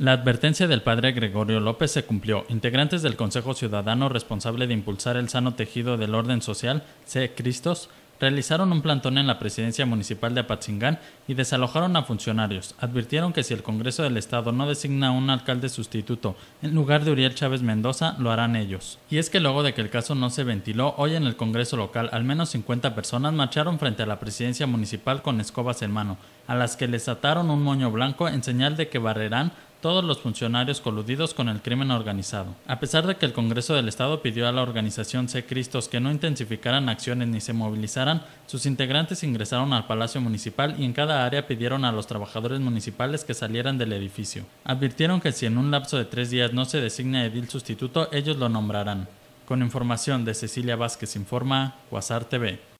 La advertencia del padre Gregorio López se cumplió. Integrantes del Consejo Ciudadano responsable de impulsar el sano tejido del orden social, C. Cristos, realizaron un plantón en la presidencia municipal de Apatzingán y desalojaron a funcionarios. Advirtieron que si el Congreso del Estado no designa un alcalde sustituto en lugar de Uriel Chávez Mendoza, lo harán ellos. Y es que luego de que el caso no se ventiló, hoy en el Congreso local al menos 50 personas marcharon frente a la presidencia municipal con escobas en mano, a las que les ataron un moño blanco en señal de que barrerán todos los funcionarios coludidos con el crimen organizado. A pesar de que el Congreso del Estado pidió a la organización C. Cristos que no intensificaran acciones ni se movilizaran sus integrantes ingresaron al Palacio Municipal y en cada área pidieron a los trabajadores municipales que salieran del edificio. Advirtieron que si en un lapso de tres días no se designa edil sustituto, ellos lo nombrarán. Con información de Cecilia Vázquez Informa, Guasar TV.